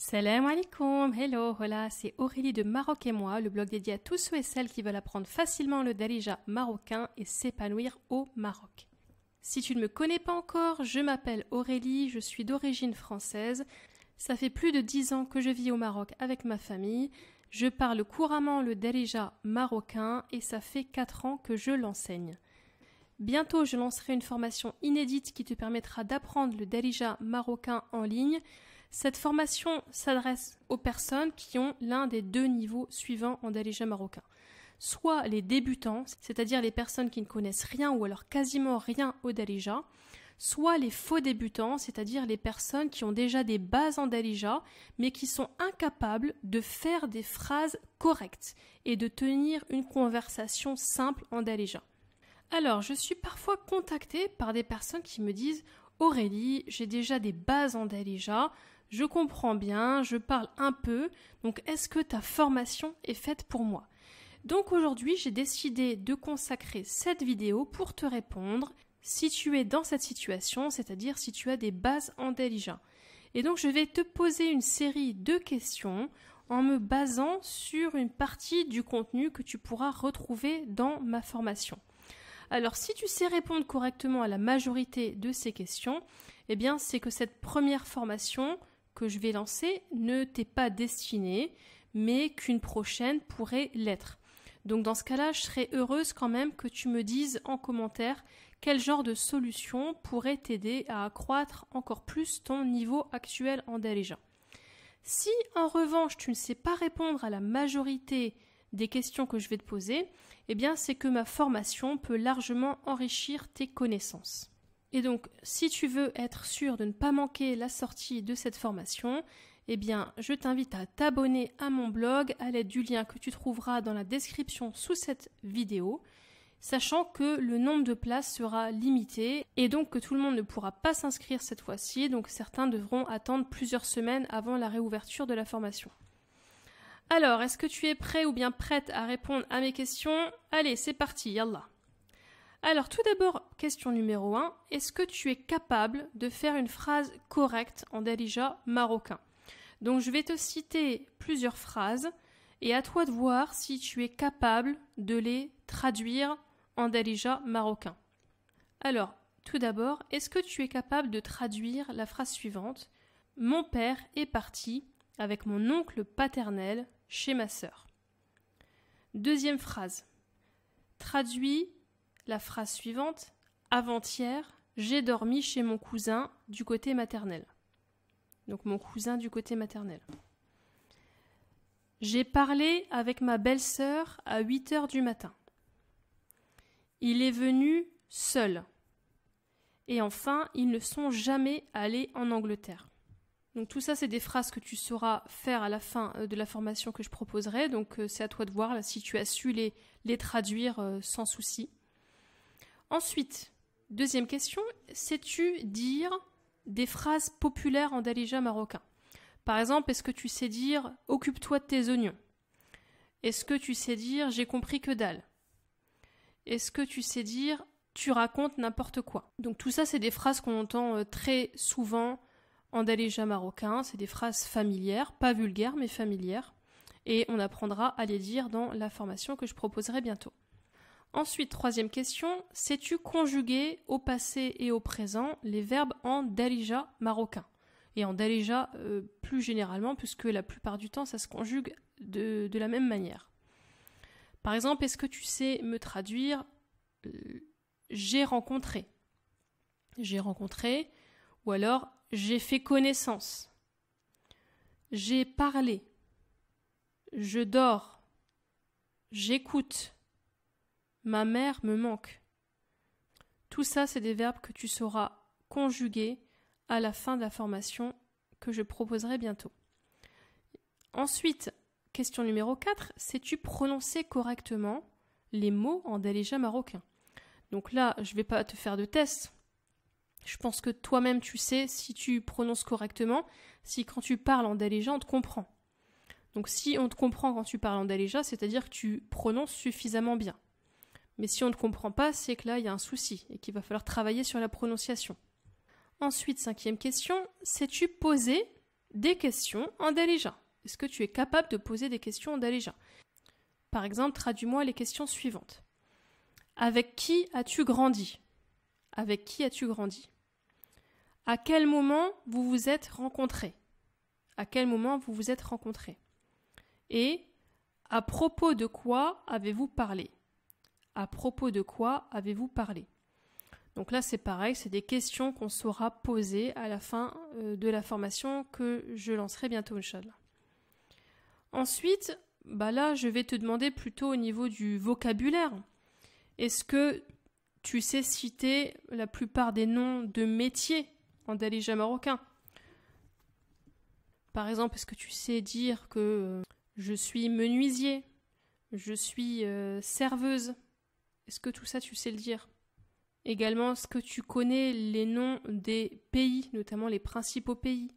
Salam alaikum, hello, hola, c'est Aurélie de Maroc et moi, le blog dédié à tous ceux et celles qui veulent apprendre facilement le darija marocain et s'épanouir au Maroc. Si tu ne me connais pas encore, je m'appelle Aurélie, je suis d'origine française. Ça fait plus de dix ans que je vis au Maroc avec ma famille. Je parle couramment le darija marocain et ça fait quatre ans que je l'enseigne. Bientôt, je lancerai une formation inédite qui te permettra d'apprendre le darija marocain en ligne cette formation s'adresse aux personnes qui ont l'un des deux niveaux suivants en dalija marocain. Soit les débutants, c'est-à-dire les personnes qui ne connaissent rien ou alors quasiment rien au dalija, soit les faux débutants, c'est-à-dire les personnes qui ont déjà des bases en dalija, mais qui sont incapables de faire des phrases correctes et de tenir une conversation simple en dalija. Alors, je suis parfois contactée par des personnes qui me disent Aurélie, j'ai déjà des bases en dalija, je comprends bien, je parle un peu, donc est-ce que ta formation est faite pour moi Donc aujourd'hui, j'ai décidé de consacrer cette vidéo pour te répondre si tu es dans cette situation, c'est-à-dire si tu as des bases en Delija. Et donc je vais te poser une série de questions en me basant sur une partie du contenu que tu pourras retrouver dans ma formation. Alors si tu sais répondre correctement à la majorité de ces questions, eh bien c'est que cette première formation que je vais lancer ne t'est pas destinée, mais qu'une prochaine pourrait l'être. Donc dans ce cas-là, je serais heureuse quand même que tu me dises en commentaire quel genre de solution pourrait t'aider à accroître encore plus ton niveau actuel en délégeant. Si en revanche tu ne sais pas répondre à la majorité des questions que je vais te poser, eh bien c'est que ma formation peut largement enrichir tes connaissances. Et donc, si tu veux être sûr de ne pas manquer la sortie de cette formation, eh bien, je t'invite à t'abonner à mon blog à l'aide du lien que tu trouveras dans la description sous cette vidéo, sachant que le nombre de places sera limité et donc que tout le monde ne pourra pas s'inscrire cette fois-ci, donc certains devront attendre plusieurs semaines avant la réouverture de la formation. Alors, est-ce que tu es prêt ou bien prête à répondre à mes questions Allez, c'est parti, yallah alors tout d'abord, question numéro 1, est-ce que tu es capable de faire une phrase correcte en darija marocain Donc je vais te citer plusieurs phrases et à toi de voir si tu es capable de les traduire en darija marocain. Alors, tout d'abord, est-ce que tu es capable de traduire la phrase suivante Mon père est parti avec mon oncle paternel chez ma sœur. Deuxième phrase. Traduis la phrase suivante Avant-hier, j'ai dormi chez mon cousin du côté maternel. Donc mon cousin du côté maternel. J'ai parlé avec ma belle-sœur à 8 heures du matin. Il est venu seul. Et enfin, ils ne sont jamais allés en Angleterre. Donc tout ça, c'est des phrases que tu sauras faire à la fin euh, de la formation que je proposerai. Donc euh, c'est à toi de voir si tu as su les traduire euh, sans souci. Ensuite, deuxième question, sais-tu dire des phrases populaires en daléja marocain Par exemple, est-ce que tu sais dire occupe-toi de tes oignons Est-ce que tu sais dire j'ai compris que dalle Est-ce que tu sais dire tu racontes n'importe quoi Donc tout ça, c'est des phrases qu'on entend euh, très souvent en daléja marocain, c'est des phrases familières, pas vulgaires mais familières, et on apprendra à les dire dans la formation que je proposerai bientôt. Ensuite, troisième question, sais-tu conjuguer au passé et au présent les verbes en darija marocain et en darija euh, plus généralement, puisque la plupart du temps ça se conjugue de, la même manière. Par exemple, est-ce que tu sais me traduire euh, j'ai rencontré J'ai rencontré, ou alors j'ai fait connaissance, j'ai parlé, je dors, j'écoute Ma mère me manque. Tout ça, c'est des verbes que tu sauras conjuguer à la fin de la formation que je proposerai bientôt. Ensuite, question numéro 4, sais-tu prononcer correctement les mots en Daléja marocain Donc là, je ne vais pas te faire de test. Je pense que toi-même tu sais si tu prononces correctement, si quand tu parles en Daléja, on te comprend. Donc si on te comprend quand tu parles en Daléja, c'est-à-dire que tu prononces suffisamment bien. Mais si on ne comprend pas, c'est que là, il y a un souci et qu'il va falloir travailler sur la prononciation. Ensuite, cinquième question, sais-tu poser des questions en daléja Est-ce que tu es capable de poser des questions en daléja Par exemple, traduis-moi les questions suivantes. Avec qui as-tu grandi Avec qui as-tu grandi À quel moment vous vous êtes rencontrés À quel moment vous vous êtes rencontrés Et à propos de quoi avez-vous parlé à propos de quoi avez-vous parlé Donc là, c'est pareil, c'est des questions qu'on saura poser à la fin euh, de la formation que je lancerai bientôt, Inch'Allah. Ensuite, bah là, je vais te demander plutôt au niveau du vocabulaire. Est-ce que tu sais citer la plupart des noms de métiers en dalija marocain Par exemple, est-ce que tu sais dire que euh, je suis menuisier, je suis euh, serveuse, est-ce que tout ça, tu sais le dire Également, est-ce que tu connais les noms des pays, notamment les principaux pays,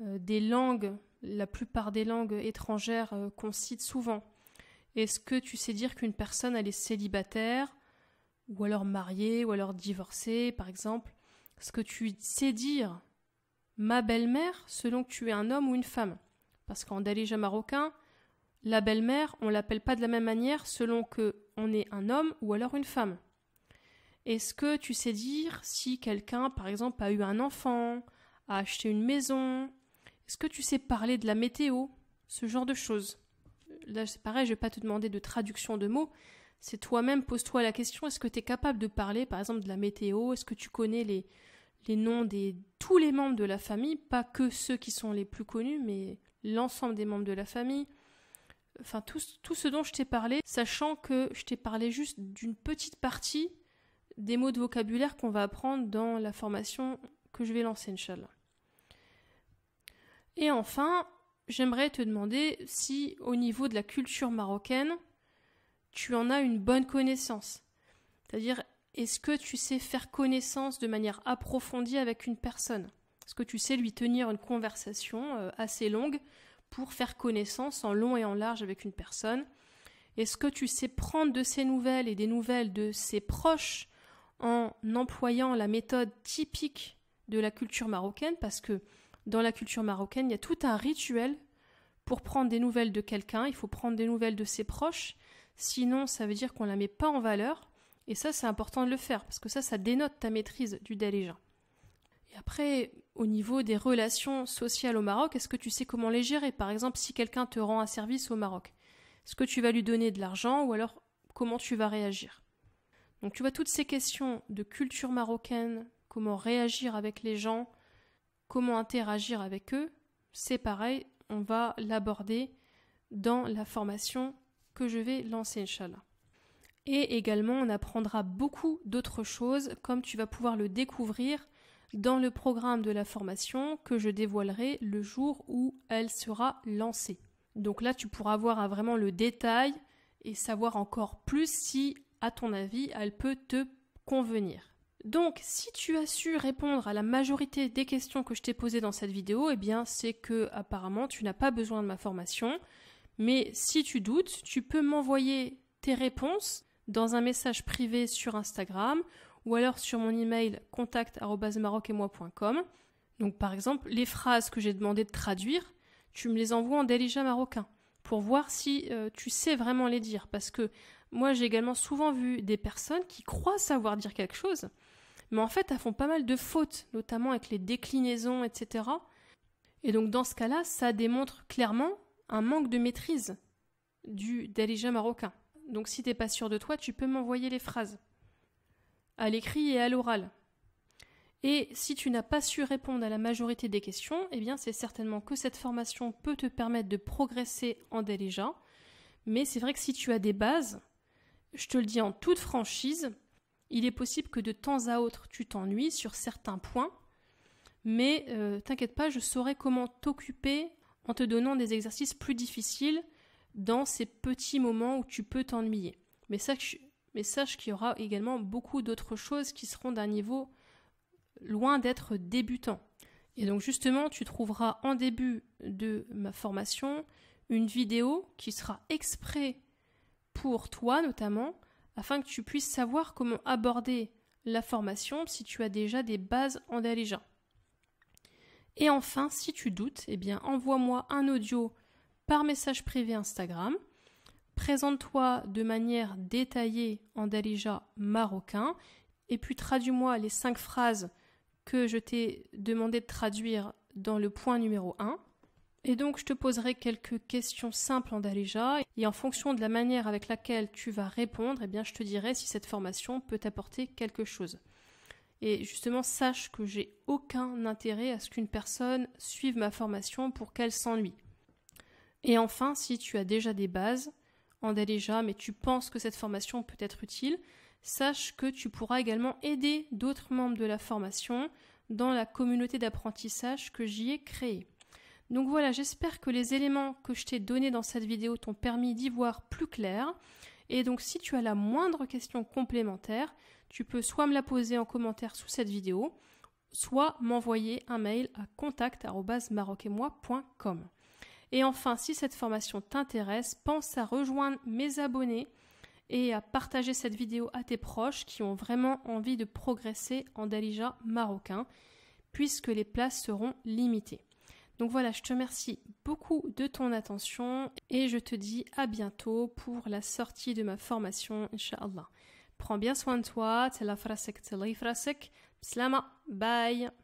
euh, des langues, la plupart des langues étrangères euh, qu'on cite souvent Est-ce que tu sais dire qu'une personne, elle est célibataire, ou alors mariée, ou alors divorcée, par exemple Est-ce que tu sais dire ma belle-mère selon que tu es un homme ou une femme Parce qu'en Daléja marocain, la belle-mère, on l'appelle pas de la même manière selon que on est un homme ou alors une femme Est-ce que tu sais dire si quelqu'un, par exemple, a eu un enfant, a acheté une maison Est-ce que tu sais parler de la météo Ce genre de choses. Là, c'est pareil, je vais pas te demander de traduction de mots. C'est toi-même, pose-toi la question, est-ce que tu es capable de parler, par exemple, de la météo Est-ce que tu connais les, les noms de tous les membres de la famille Pas que ceux qui sont les plus connus, mais l'ensemble des membres de la famille enfin tout, ce dont je t'ai parlé, sachant que je t'ai parlé juste d'une petite partie des mots de vocabulaire qu'on va apprendre dans la formation que je vais lancer, Inch'Allah. Et enfin, j'aimerais te demander si au niveau de la culture marocaine, tu en as une bonne connaissance. C'est-à-dire, est-ce que tu sais faire connaissance de manière approfondie avec une personne Est-ce que tu sais lui tenir une conversation euh, assez longue pour faire connaissance en long et en large avec une personne Est-ce que tu sais prendre de ses nouvelles et des nouvelles de ses proches en employant la méthode typique de la culture marocaine Parce que dans la culture marocaine, il y a tout un rituel pour prendre des nouvelles de quelqu'un, il faut prendre des nouvelles de ses proches, sinon ça veut dire qu'on ne la met pas en valeur, et ça c'est important de le faire, parce que ça, ça dénote ta maîtrise du délégeant. Et après, au niveau des relations sociales au Maroc, est-ce que tu sais comment les gérer Par exemple, si quelqu'un te rend un service au Maroc, est-ce que tu vas lui donner de l'argent ou alors comment tu vas réagir Donc tu vois toutes ces questions de culture marocaine, comment réagir avec les gens, comment interagir avec eux, c'est pareil, on va l'aborder dans la formation que je vais lancer, Inch'Allah. Et également, on apprendra beaucoup d'autres choses, comme tu vas pouvoir le découvrir dans le programme de la formation que je dévoilerai le jour où elle sera lancée. Donc là, tu pourras voir hein, vraiment le détail et savoir encore plus si, à ton avis, elle peut te convenir. Donc, si tu as su répondre à la majorité des questions que je t'ai posées dans cette vidéo, eh bien, c'est que apparemment tu n'as pas besoin de ma formation. Mais si tu doutes, tu peux m'envoyer tes réponses dans un message privé sur Instagram ou alors sur mon email moi.com Donc par exemple, les phrases que j'ai demandé de traduire, tu me les envoies en Delija marocain pour voir si euh, tu sais vraiment les dire parce que moi j'ai également souvent vu des personnes qui croient savoir dire quelque chose mais en fait elles font pas mal de fautes notamment avec les déclinaisons etc et donc dans ce cas là ça démontre clairement un manque de maîtrise du Delija marocain donc si t'es pas sûr de toi tu peux m'envoyer les phrases à l'écrit et à l'oral. Et si tu n'as pas su répondre à la majorité des questions, eh bien c'est certainement que cette formation peut te permettre de progresser en délégeant. Mais c'est vrai que si tu as des bases, je te le dis en toute franchise, il est possible que de temps à autre tu t'ennuies sur certains points, mais euh, t'inquiète pas, je saurai comment t'occuper en te donnant des exercices plus difficiles dans ces petits moments où tu peux t'ennuyer. Mais ça, mais sache qu'il y aura également beaucoup d'autres choses qui seront d'un niveau loin d'être débutant. Et donc justement, tu trouveras en début de ma formation une vidéo qui sera exprès pour toi notamment, afin que tu puisses savoir comment aborder la formation si tu as déjà des bases en déjà. Et enfin, si tu doutes, eh bien envoie-moi un audio par message privé Instagram Présente-toi de manière détaillée en dalija marocain et puis traduis-moi les cinq phrases que je t'ai demandé de traduire dans le point numéro 1. Et donc je te poserai quelques questions simples en dalija et en fonction de la manière avec laquelle tu vas répondre, eh bien je te dirai si cette formation peut t'apporter quelque chose. Et justement, sache que j'ai aucun intérêt à ce qu'une personne suive ma formation pour qu'elle s'ennuie. Et enfin, si tu as déjà des bases, en mais tu penses que cette formation peut être utile, sache que tu pourras également aider d'autres membres de la formation dans la communauté d'apprentissage que j'y ai créée. Donc voilà, j'espère que les éléments que je t'ai donnés dans cette vidéo t'ont permis d'y voir plus clair. Et donc si tu as la moindre question complémentaire, tu peux soit me la poser en commentaire sous cette vidéo, soit m'envoyer un mail à contact@maroquetmoi.com. Et enfin, si cette formation t'intéresse, pense à rejoindre mes abonnés et à partager cette vidéo à tes proches qui ont vraiment envie de progresser en Dalija marocain, puisque les places seront limitées. Donc voilà, je te remercie beaucoup de ton attention et je te dis à bientôt pour la sortie de ma formation, Inch'Allah. Prends bien soin de toi, la frasek, la frasek, bye